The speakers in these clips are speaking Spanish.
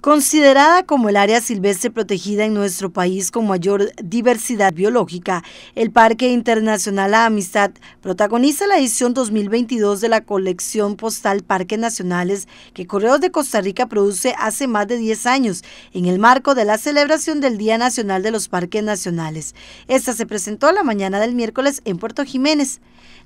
Considerada como el área silvestre protegida en nuestro país con mayor diversidad biológica, el Parque Internacional La Amistad protagoniza la edición 2022 de la colección postal Parques Nacionales que Correos de Costa Rica produce hace más de 10 años en el marco de la celebración del Día Nacional de los Parques Nacionales. Esta se presentó la mañana del miércoles en Puerto Jiménez.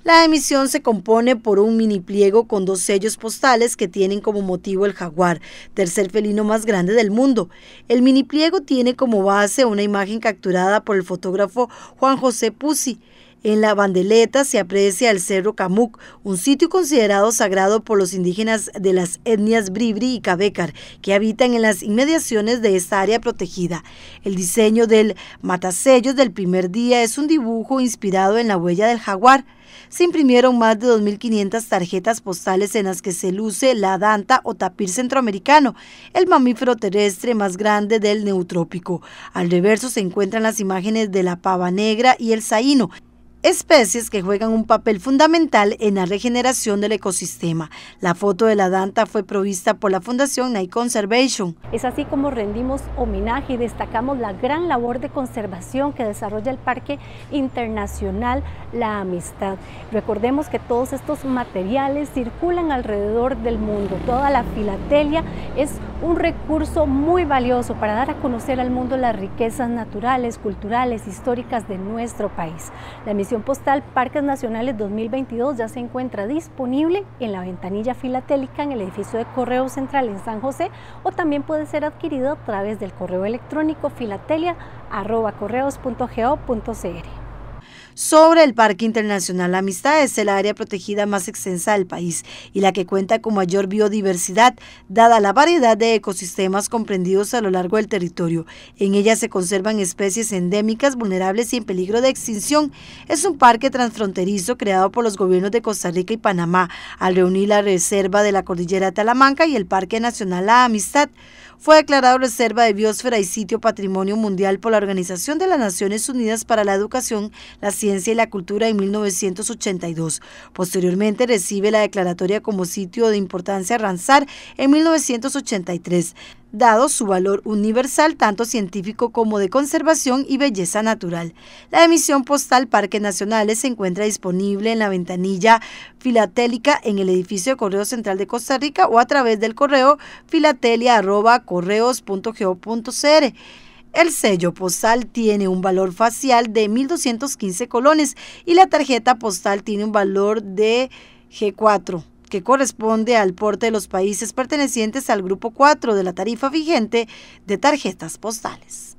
La emisión se compone por un mini pliego con dos sellos postales que tienen como motivo el jaguar, tercer felino más grandes grande del mundo. El mini pliego tiene como base una imagen capturada por el fotógrafo Juan José Pusi en la bandeleta se aprecia el Cerro Camuc, un sitio considerado sagrado por los indígenas de las etnias Bribri y Cabécar, que habitan en las inmediaciones de esta área protegida. El diseño del matasellos del primer día es un dibujo inspirado en la huella del jaguar. Se imprimieron más de 2.500 tarjetas postales en las que se luce la danta o tapir centroamericano, el mamífero terrestre más grande del neutrópico. Al reverso se encuentran las imágenes de la pava negra y el zaino, especies que juegan un papel fundamental en la regeneración del ecosistema. La foto de la danta fue provista por la Fundación Night Conservation. Es así como rendimos homenaje y destacamos la gran labor de conservación que desarrolla el Parque Internacional La Amistad. Recordemos que todos estos materiales circulan alrededor del mundo. Toda la filatelia es un recurso muy valioso para dar a conocer al mundo las riquezas naturales, culturales, históricas de nuestro país. La postal Parques Nacionales 2022 ya se encuentra disponible en la ventanilla filatélica en el edificio de Correo Central en San José o también puede ser adquirido a través del correo electrónico filatelia.correos.go.cr sobre el Parque Internacional Amistad. Es el área protegida más extensa del país y la que cuenta con mayor biodiversidad, dada la variedad de ecosistemas comprendidos a lo largo del territorio. En ella se conservan especies endémicas, vulnerables y en peligro de extinción. Es un parque transfronterizo creado por los gobiernos de Costa Rica y Panamá al reunir la reserva de la Cordillera de Talamanca y el Parque Nacional La Amistad fue declarado Reserva de Biosfera y Sitio Patrimonio Mundial por la Organización de las Naciones Unidas para la Educación, la Ciencia y la Cultura en 1982. Posteriormente recibe la declaratoria como sitio de importancia Ransar en 1983 dado su valor universal tanto científico como de conservación y belleza natural. La emisión postal Parque Nacionales se encuentra disponible en la ventanilla filatélica en el edificio de Correo Central de Costa Rica o a través del correo filatelia.correos.geo.cr. El sello postal tiene un valor facial de 1.215 colones y la tarjeta postal tiene un valor de G4 que corresponde al porte de los países pertenecientes al grupo 4 de la tarifa vigente de tarjetas postales.